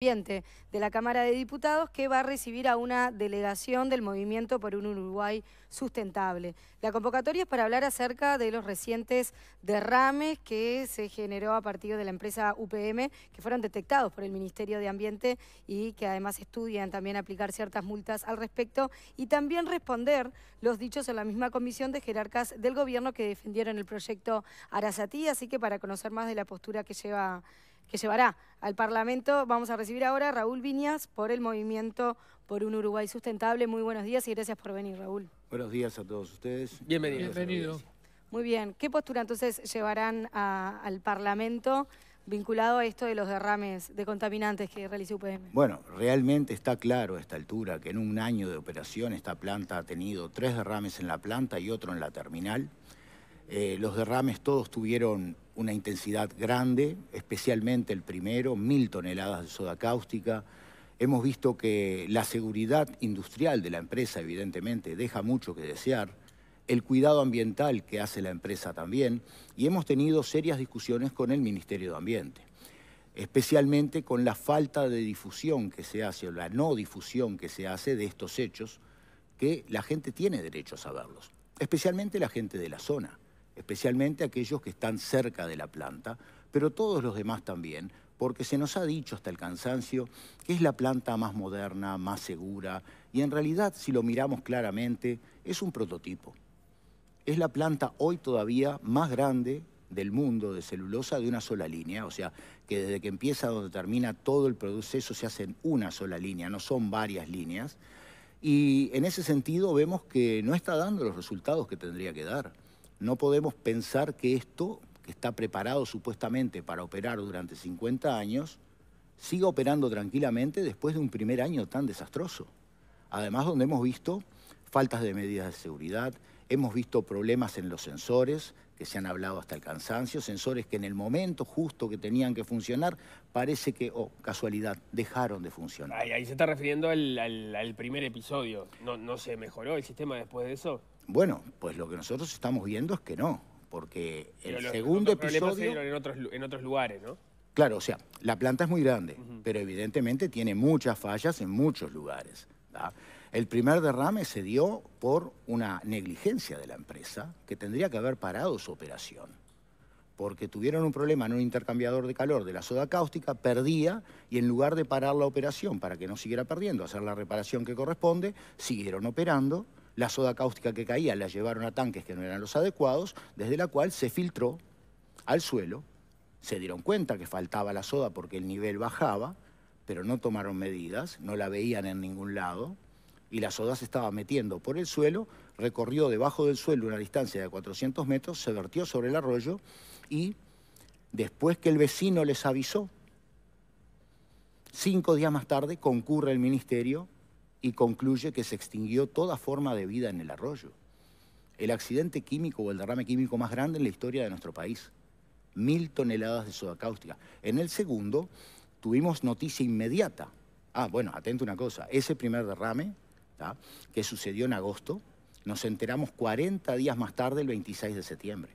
de la Cámara de Diputados que va a recibir a una delegación del Movimiento por un Uruguay Sustentable. La convocatoria es para hablar acerca de los recientes derrames que se generó a partir de la empresa UPM, que fueron detectados por el Ministerio de Ambiente y que además estudian también aplicar ciertas multas al respecto y también responder los dichos en la misma comisión de jerarcas del gobierno que defendieron el proyecto Arasatí, así que para conocer más de la postura que lleva que llevará al Parlamento. Vamos a recibir ahora a Raúl Viñas por el Movimiento por un Uruguay Sustentable. Muy buenos días y gracias por venir, Raúl. Buenos días a todos ustedes. Bienvenidos. Muy bien. ¿Qué postura entonces llevarán al Parlamento vinculado a esto de los derrames de contaminantes que realizó UPM? Bueno, realmente está claro a esta altura que en un año de operación esta planta ha tenido tres derrames en la planta y otro en la terminal. Eh, los derrames todos tuvieron una intensidad grande, especialmente el primero, mil toneladas de soda cáustica. Hemos visto que la seguridad industrial de la empresa, evidentemente, deja mucho que desear. El cuidado ambiental que hace la empresa también. Y hemos tenido serias discusiones con el Ministerio de Ambiente especialmente con la falta de difusión que se hace o la no difusión que se hace de estos hechos, que la gente tiene derecho a saberlos, especialmente la gente de la zona especialmente aquellos que están cerca de la planta, pero todos los demás también, porque se nos ha dicho hasta el cansancio que es la planta más moderna, más segura, y en realidad, si lo miramos claramente, es un prototipo. Es la planta hoy todavía más grande del mundo de celulosa de una sola línea, o sea, que desde que empieza donde termina todo el proceso se hace en una sola línea, no son varias líneas, y en ese sentido vemos que no está dando los resultados que tendría que dar. No podemos pensar que esto, que está preparado supuestamente para operar durante 50 años, siga operando tranquilamente después de un primer año tan desastroso. Además, donde hemos visto faltas de medidas de seguridad, hemos visto problemas en los sensores, que se han hablado hasta el cansancio, sensores que en el momento justo que tenían que funcionar, parece que, oh, casualidad, dejaron de funcionar. Ahí, ahí se está refiriendo al, primer episodio. No, ¿No se mejoró el sistema después de eso? Bueno, pues lo que nosotros estamos viendo es que no, porque el segundo episodio... en otros, en otros lugares, ¿no? Claro, o sea, la planta es muy grande, pero evidentemente tiene muchas fallas en muchos lugares. El primer derrame se dio por una negligencia de la empresa que tendría que haber parado su operación, porque tuvieron un problema en un intercambiador de calor de la soda cáustica, perdía y en lugar de parar la operación para que no siguiera perdiendo, hacer la reparación que corresponde, siguieron operando la soda cáustica que caía la llevaron a tanques que no eran los adecuados, desde la cual se filtró al suelo. Se dieron cuenta que faltaba la soda porque el nivel bajaba, pero no tomaron medidas, no la veían en ningún lado, y la soda se estaba metiendo por el suelo, recorrió debajo del suelo una distancia de 400 metros, se vertió sobre el arroyo y después que el vecino les avisó, cinco días más tarde concurre el ministerio y concluye que se extinguió toda forma de vida en el arroyo. El accidente químico o el derrame químico más grande en la historia de nuestro país. Mil toneladas de soda cáustica. En el segundo tuvimos noticia inmediata. Ah, bueno, atento una cosa. Ese primer derrame, que sucedió en agosto, nos enteramos 40 días más tarde, el 26 de septiembre.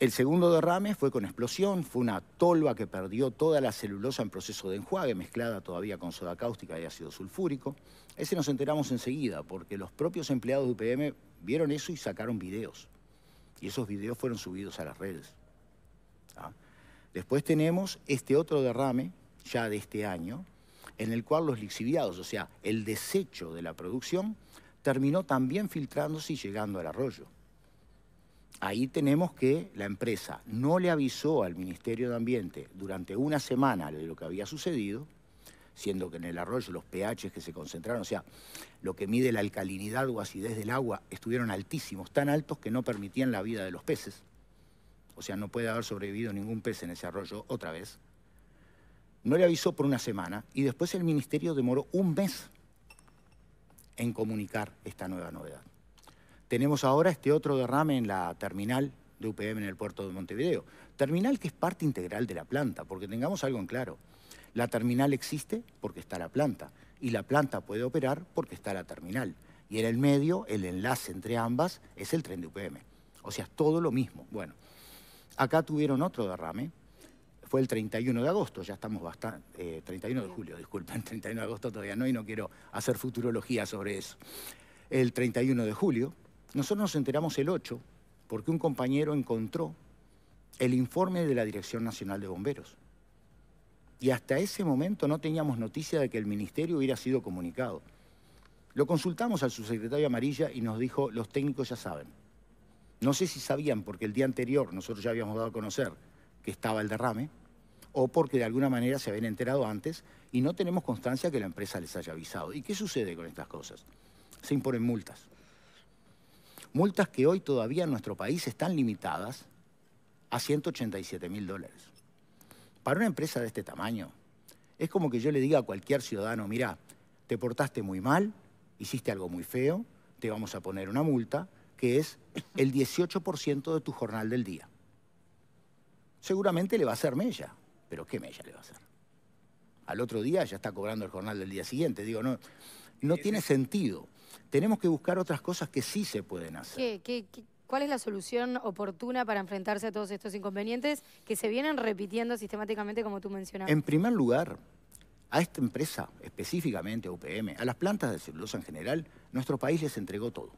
El segundo derrame fue con explosión, fue una tolva que perdió toda la celulosa en proceso de enjuague, mezclada todavía con soda cáustica y ácido sulfúrico. Ese nos enteramos enseguida, porque los propios empleados de UPM vieron eso y sacaron videos. Y esos videos fueron subidos a las redes. ¿Ah? Después tenemos este otro derrame, ya de este año, en el cual los lixiviados, o sea, el desecho de la producción, terminó también filtrándose y llegando al arroyo ahí tenemos que la empresa no le avisó al Ministerio de Ambiente durante una semana de lo que había sucedido, siendo que en el arroyo los pH que se concentraron, o sea, lo que mide la alcalinidad o acidez del agua, estuvieron altísimos, tan altos que no permitían la vida de los peces. O sea, no puede haber sobrevivido ningún pez en ese arroyo otra vez. No le avisó por una semana y después el Ministerio demoró un mes en comunicar esta nueva novedad tenemos ahora este otro derrame en la terminal de UPM en el puerto de Montevideo. Terminal que es parte integral de la planta, porque tengamos algo en claro. La terminal existe porque está la planta y la planta puede operar porque está la terminal. Y en el medio, el enlace entre ambas es el tren de UPM. O sea, es todo lo mismo. Bueno, acá tuvieron otro derrame. Fue el 31 de agosto, ya estamos bastante... Eh, 31 de julio, disculpen, 31 de agosto todavía no y no quiero hacer futurología sobre eso. El 31 de julio, nosotros nos enteramos el 8 porque un compañero encontró el informe de la Dirección Nacional de Bomberos. Y hasta ese momento no teníamos noticia de que el ministerio hubiera sido comunicado. Lo consultamos al subsecretario Amarilla y nos dijo, los técnicos ya saben. No sé si sabían, porque el día anterior nosotros ya habíamos dado a conocer que estaba el derrame, o porque de alguna manera se habían enterado antes y no tenemos constancia que la empresa les haya avisado. ¿Y qué sucede con estas cosas? Se imponen multas multas que hoy todavía en nuestro país están limitadas a 187 mil dólares. Para una empresa de este tamaño, es como que yo le diga a cualquier ciudadano, mira, te portaste muy mal, hiciste algo muy feo, te vamos a poner una multa que es el 18% de tu jornal del día. Seguramente le va a hacer mella, pero ¿qué mella le va a hacer? Al otro día ya está cobrando el jornal del día siguiente. Digo, no, no tiene sentido tenemos que buscar otras cosas que sí se pueden hacer. cuál es la solución oportuna para enfrentarse a todos estos inconvenientes que se vienen repitiendo sistemáticamente, como tú mencionabas? En primer lugar, a esta empresa, específicamente a UPM, a las plantas de celulosa en general, nuestro país les entregó todo.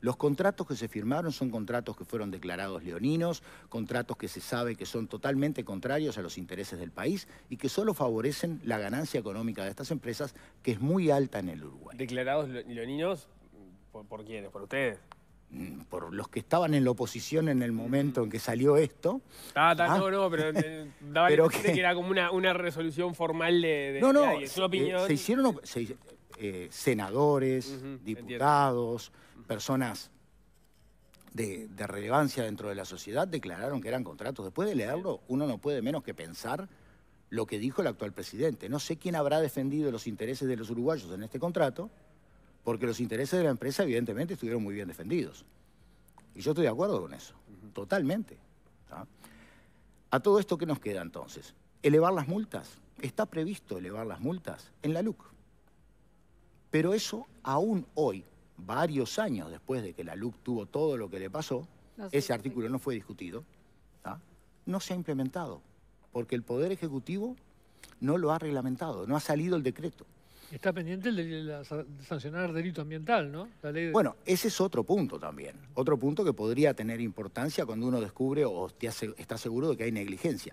Los contratos que se firmaron son contratos que fueron declarados leoninos, contratos que se sabe que son totalmente contrarios a los intereses del país y que solo favorecen la ganancia económica de estas empresas, que es muy alta en el Uruguay. ¿Declarados leoninos por, quiénes? ¿Por ustedes? Mm, por los que estaban en la oposición en el momento en que salió esto. Ah, ah. no, no, pero eh, daba que... que... era como una, resolución formal de, no, no, eh, se, hicieron, se, eh, senadores, diputados, personas de, relevancia dentro de la sociedad declararon que eran contratos. Después de leerlo, uno no puede menos que pensar lo que dijo el actual presidente. No sé quién habrá defendido los intereses de los uruguayos en este contrato, porque los intereses de la empresa evidentemente estuvieron muy bien defendidos. Y yo estoy de acuerdo con eso, totalmente. A todo esto, ¿qué nos queda entonces? Elevar las multas. Está previsto elevar las multas en la LUC. Pero eso, aún hoy, varios años después de que la LUC tuvo todo lo que le pasó, ese artículo no fue discutido, no se ha implementado, porque el Poder Ejecutivo no lo ha reglamentado, no ha salido el decreto. Está pendiente el de, sancionar delito ambiental, ¿no? Bueno, ese es otro punto también. Otro punto que podría tener importancia cuando uno descubre o está seguro de que hay negligencia.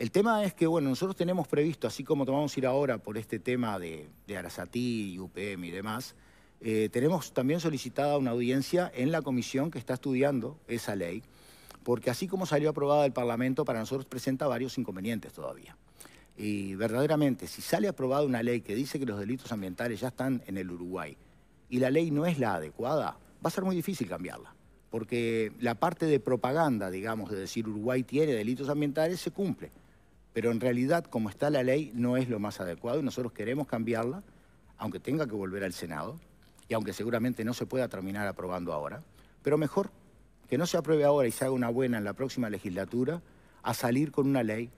El tema es que, bueno, nosotros tenemos previsto, así como tomamos ir ahora por este tema de, de y UPM y demás, eh, tenemos también solicitada una audiencia en la comisión que está estudiando esa ley, porque así como salió aprobada el Parlamento, para nosotros presenta varios inconvenientes todavía. Y verdaderamente, si sale aprobada una ley que dice que los delitos ambientales ya están en el Uruguay y la ley no es la adecuada, va a ser muy difícil cambiarla porque la parte de propaganda, digamos, de decir Uruguay tiene delitos ambientales, se cumple. Pero en realidad, como está la ley, no es lo más adecuado y nosotros queremos cambiarla, aunque tenga que volver al Senado y aunque seguramente no se pueda terminar aprobando ahora. Pero mejor que no se apruebe ahora y se haga una buena en la próxima legislatura a salir con una ley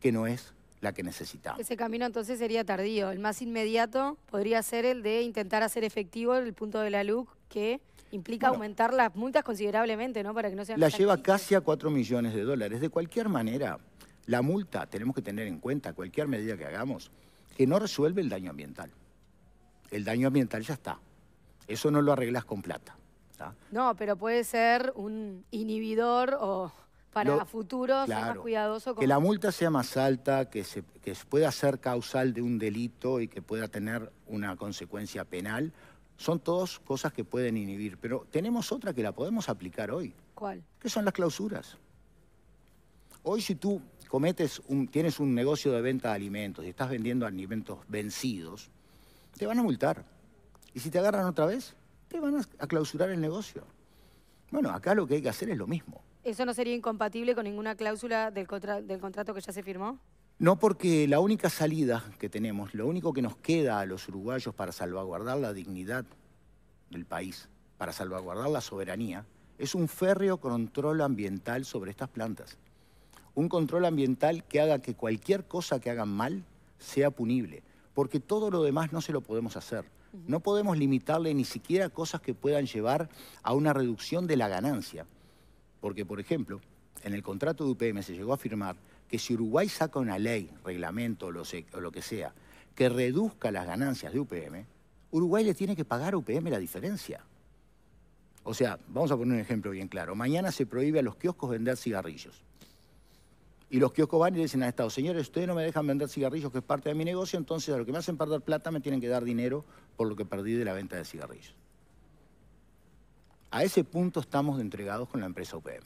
que no es la que necesitamos. Ese camino entonces sería tardío. El más inmediato podría ser el de intentar hacer efectivo el punto de la LUC que implica aumentar las multas considerablemente, ¿no? Para que no sean... La lleva casi a 4 millones de dólares. De cualquier manera, la multa, tenemos que tener en cuenta, cualquier medida que hagamos, que no resuelve el daño ambiental. El daño ambiental ya está. Eso no lo arreglas con plata. No, pero puede ser un inhibidor o para a futuro más cuidadoso. Con... Que la multa sea más alta, que, se, que pueda ser causal de un delito y que pueda tener una consecuencia penal. Son todas cosas que pueden inhibir, pero tenemos otra que la podemos aplicar hoy. ¿Cuál? Que son las clausuras. Hoy si tú cometes un, tienes un negocio de venta de alimentos y estás vendiendo alimentos vencidos, te van a multar. Y si te agarran otra vez, te van a clausurar el negocio. Bueno, acá lo que hay que hacer es lo mismo. ¿Eso no sería incompatible con ninguna cláusula del, del contrato que ya se firmó? No, porque la única salida que tenemos, lo único que nos queda a los uruguayos para salvaguardar la dignidad del país, para salvaguardar la soberanía, es un férreo control ambiental sobre estas plantas un control ambiental que haga que cualquier cosa que hagan mal sea punible, porque todo lo demás no se lo podemos hacer. No podemos limitarle ni siquiera cosas que puedan llevar a una reducción de la ganancia. Porque, por ejemplo, en el contrato de UPM se llegó a afirmar que si Uruguay saca una ley, reglamento o lo, que sea, que reduzca las ganancias de UPM, Uruguay le tiene que pagar a UPM la diferencia. O sea, vamos a poner un ejemplo bien claro. Mañana se prohíbe a los kioscos vender cigarrillos. Y los kioscos van y dicen al Estado, señores, ustedes no me dejan vender cigarrillos, que es parte de mi negocio, entonces a lo que me hacen perder plata me tienen que dar dinero por lo que perdí de la venta de cigarrillos. A ese punto estamos entregados con la empresa UPM.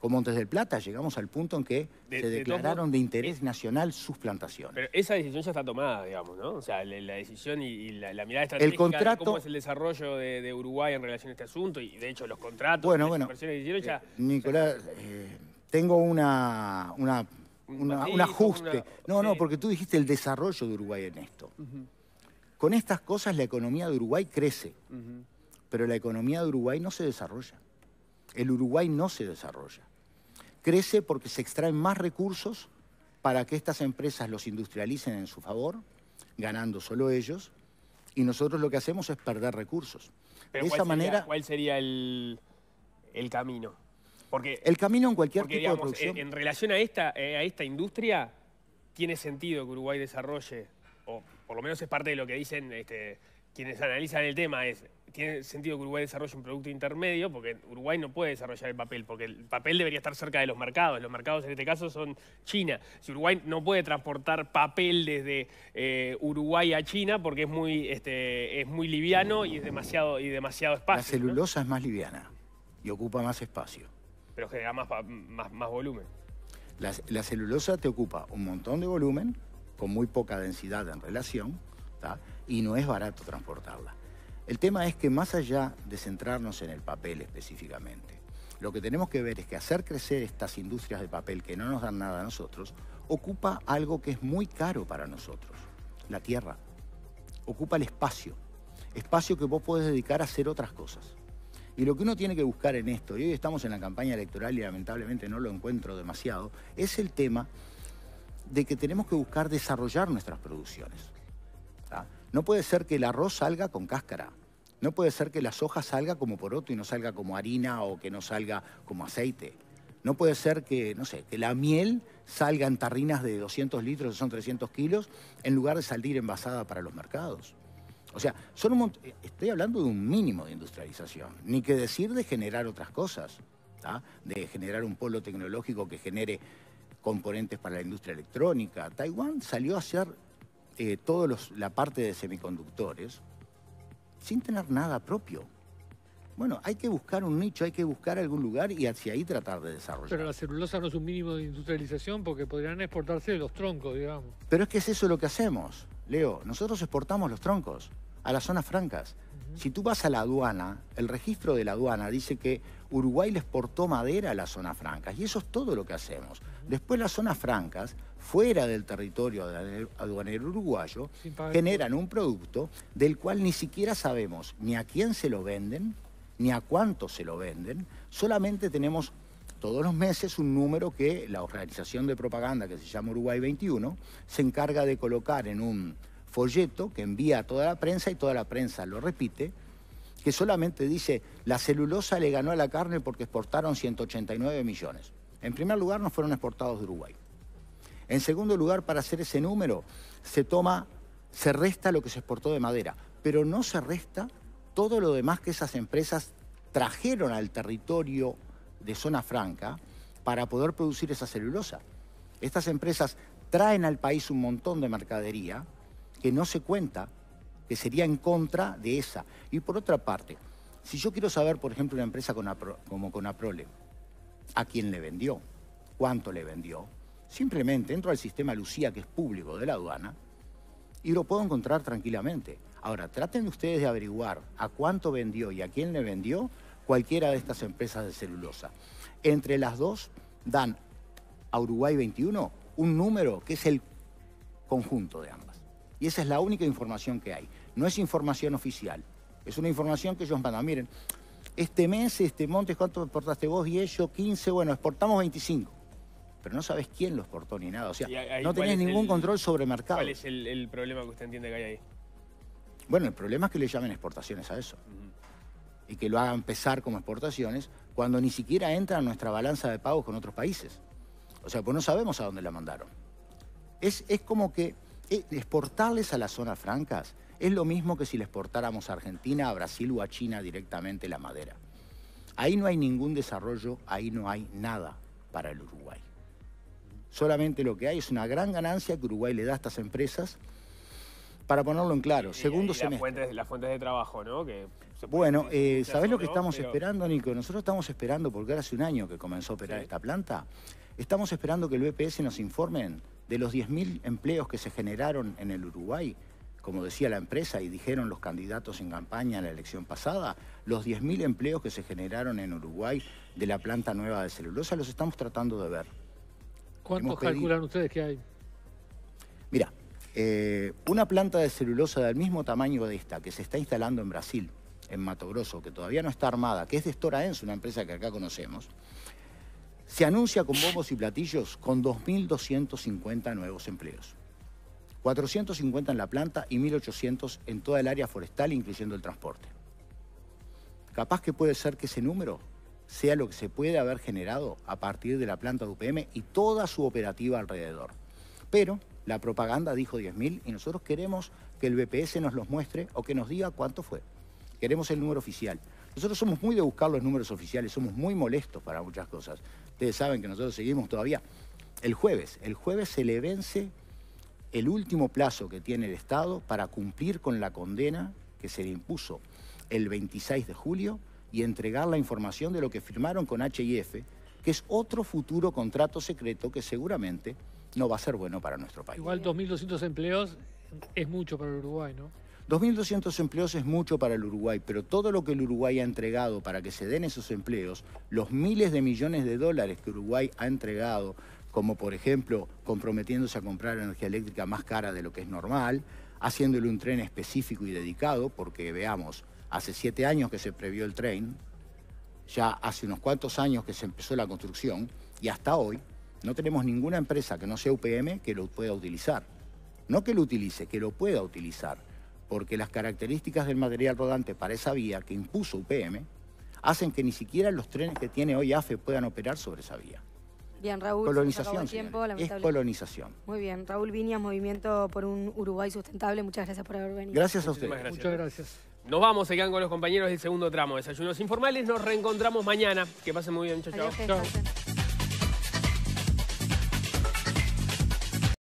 Como antes del Plata llegamos al punto en que se declararon de, interés eh, nacional sus plantaciones. Pero esa decisión ya está tomada, digamos, ¿no? O sea, la, decisión y, la, mirada estratégica el contrato, es el desarrollo de, Uruguay en relación a este asunto, y de hecho los contratos, bueno, bueno, eh, Nicolás, eh, tengo una, un ajuste. no, no, porque tú dijiste el desarrollo de Uruguay en esto. Con estas cosas la economía de Uruguay crece, pero la economía de Uruguay no se desarrolla. El Uruguay no se desarrolla. Crece porque se extraen más recursos para que estas empresas los industrialicen en su favor, ganando solo ellos, y nosotros lo que hacemos es perder recursos. Pero de esta manera... ¿Cuál sería el, el camino? Porque, el camino en cualquier tipo de producción. En, relación a esta, eh, a esta industria, tiene sentido que Uruguay desarrolle, o por lo menos es parte de lo que dicen este, quienes analizan el tema, es tiene sentido que Uruguay desarrolle un producto intermedio, porque Uruguay no puede desarrollar el papel, porque el papel debería estar cerca de los mercados. Los mercados en este caso son China. Si Uruguay no puede transportar papel desde eh, Uruguay a China, porque es muy, este, es muy liviano y es demasiado, y demasiado espacio. La celulosa es más liviana y ocupa más espacio pero genera más, más, volumen. La, celulosa te ocupa un montón de volumen, con muy poca densidad en relación, y no es barato transportarla. El tema es que más allá de centrarnos en el papel específicamente, lo que tenemos que ver es que hacer crecer estas industrias de papel que no nos dan nada a nosotros, ocupa algo que es muy caro para nosotros, la tierra. Ocupa el espacio, espacio que vos podés dedicar a hacer otras cosas. Y lo que uno tiene que buscar en esto, y hoy estamos en la campaña electoral y lamentablemente no lo encuentro demasiado, es el tema de que tenemos que buscar desarrollar nuestras producciones. No puede ser que el arroz salga con cáscara. No puede ser que la soja salga como poroto y no salga como harina o que no salga como aceite. No puede ser que, no sé, que la miel salga en tarrinas de 200 litros, que son 300 kilos, en lugar de salir envasada para los mercados. O sea, son eh, estoy hablando de un mínimo de industrialización, ni que decir de generar otras cosas, de generar un polo tecnológico que genere componentes para la industria electrónica. Taiwán salió a hacer eh, toda la parte de semiconductores sin tener nada propio. Bueno, hay que buscar un nicho, hay que buscar algún lugar y hacia ahí tratar de desarrollar. Pero la celulosa no es un mínimo de industrialización porque podrían exportarse los troncos, digamos. Pero es que es eso lo que hacemos, Leo. Nosotros exportamos los troncos a las zonas francas. Si tú vas a la aduana, el registro de la aduana dice que Uruguay le exportó madera a las zonas francas y eso es todo lo que hacemos. Después las zonas francas, fuera del territorio aduanero uruguayo, generan un producto del cual ni siquiera sabemos ni a quién se lo venden, ni a cuánto se lo venden, solamente tenemos todos los meses un número que la organización de propaganda que se llama Uruguay 21 se encarga de colocar en un folleto que envía a toda la prensa y toda la prensa lo repite, que solamente dice, la celulosa le ganó a la carne porque exportaron 189 millones. En primer lugar, no fueron exportados de Uruguay. En segundo lugar, para hacer ese número, se toma, se resta lo que se exportó de madera, pero no se resta todo lo demás que esas empresas trajeron al territorio de zona franca para poder producir esa celulosa. Estas empresas traen al país un montón de mercadería, que no se cuenta, que sería en contra de esa. Y por otra parte, si yo quiero saber, por ejemplo, una empresa como Conaprole, a quién le vendió, cuánto le vendió, simplemente entro al sistema Lucía, que es público de la aduana, y lo puedo encontrar tranquilamente. Ahora, traten ustedes de averiguar a cuánto vendió y a quién le vendió cualquiera de estas empresas de celulosa. Entre las dos dan a Uruguay 21 un número que es el conjunto de ambos. Y esa es la única información que hay. No es información oficial. Es una información que ellos mandan. Miren, este mes, este monte, ¿cuánto exportaste vos? Y ellos 15. Bueno, exportamos 25. Pero no sabes quién lo exportó ni nada. O sea, no tenés ningún control sobre el mercado. ¿Cuál es el, problema que usted entiende que hay ahí? Bueno, el problema es que le llamen exportaciones a eso. Y que lo hagan pesar como exportaciones cuando ni siquiera entra nuestra balanza de pagos con otros países. O sea, pues no sabemos a dónde la mandaron. Es, es como que eh, exportarles a las zonas francas es lo mismo que si le exportáramos a Argentina, a Brasil o a China directamente la madera. Ahí no hay ningún desarrollo, ahí no hay nada para el Uruguay. Solamente lo que hay es una gran ganancia que Uruguay le da a estas empresas. Para ponerlo en claro, segundo semestre. Fuentes, las fuentes de trabajo, ¿no? bueno, eh, ¿sabés lo que estamos esperando, Nico? Nosotros estamos esperando, porque hace un año que comenzó a operar esta planta, estamos esperando que el BPS nos informen de los 10.000 empleos que se generaron en el Uruguay, como decía la empresa y dijeron los candidatos en campaña en la elección pasada, los 10.000 empleos que se generaron en Uruguay de la planta nueva de celulosa los estamos tratando de ver. ¿Cuántos calculan ustedes que hay? Mira, eh, una planta de celulosa del mismo tamaño de esta, que se está instalando en Brasil, en Mato Grosso, que todavía no está armada, que es de Stora una empresa que acá conocemos, se anuncia con bombos y platillos con 2.250 nuevos empleos. 450 en la planta y 1.800 en toda el área forestal, incluyendo el transporte. Capaz que puede ser que ese número sea lo que se puede haber generado a partir de la planta de UPM y toda su operativa alrededor. Pero la propaganda dijo 10.000 y nosotros queremos que el BPS nos los muestre o que nos diga cuánto fue. Queremos el número oficial. Nosotros somos muy de buscar los números oficiales, somos muy molestos para muchas cosas. Ustedes saben que nosotros seguimos todavía. El jueves, el jueves se le vence el último plazo que tiene el Estado para cumplir con la condena que se le impuso el 26 de julio y entregar la información de lo que firmaron con HIF, que es otro futuro contrato secreto que seguramente no va a ser bueno para nuestro país. Igual 2.200 empleos es mucho para el Uruguay, ¿no? 2.200 empleos es mucho para el Uruguay, pero todo lo que el Uruguay ha entregado para que se den esos empleos, los miles de millones de dólares que Uruguay ha entregado, como por ejemplo comprometiéndose a comprar energía eléctrica más cara de lo que es normal, haciéndole un tren específico y dedicado, porque veamos, hace siete años que se previó el tren, ya hace unos cuantos años que se empezó la construcción y hasta hoy no tenemos ninguna empresa que no sea UPM que lo pueda utilizar. No que lo utilice, que lo pueda utilizar porque las características del material rodante para esa vía que impuso UPM hacen que ni siquiera los trenes que tiene hoy AFE puedan operar sobre esa vía. Bien, Raúl, colonización, es colonización. Muy bien, Raúl Viñas, Movimiento por un Uruguay Sustentable, muchas gracias por haber venido. Gracias a ustedes. Muchas gracias. Nos vamos, se quedan con los compañeros del segundo tramo. de Desayunos informales, nos reencontramos mañana. Que pasen muy bien, chao, chao.